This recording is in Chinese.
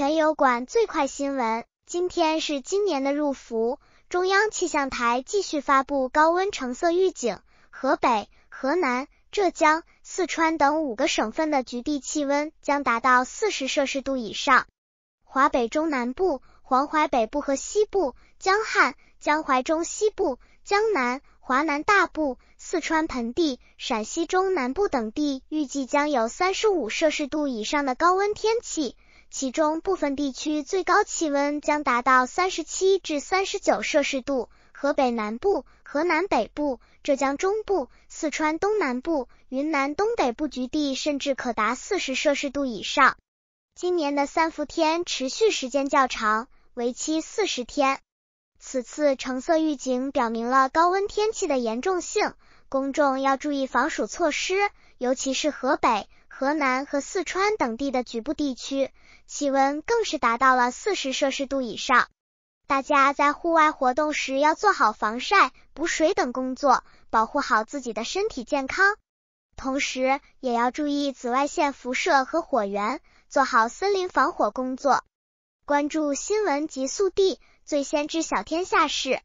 全油管最快新闻，今天是今年的入伏，中央气象台继续发布高温橙色预警，河北、河南、浙江、四川等五个省份的局地气温将达到四十摄氏度以上。华北中南部、黄淮北部和西部、江汉、江淮中西部、江南、华南大部、四川盆地、陕西中南部等地预计将有三十五摄氏度以上的高温天气。其中部分地区最高气温将达到三十七至三十九摄氏度，河北南部、河南北部、浙江中部、四川东南部、云南东北部局地甚至可达四十摄氏度以上。今年的三伏天持续时间较长，为期四十天。此次橙色预警表明了高温天气的严重性，公众要注意防暑措施，尤其是河北。河南和四川等地的局部地区，气温更是达到了四十摄氏度以上。大家在户外活动时要做好防晒、补水等工作，保护好自己的身体健康。同时，也要注意紫外线辐射和火源，做好森林防火工作。关注新闻速递，最先知晓天下事。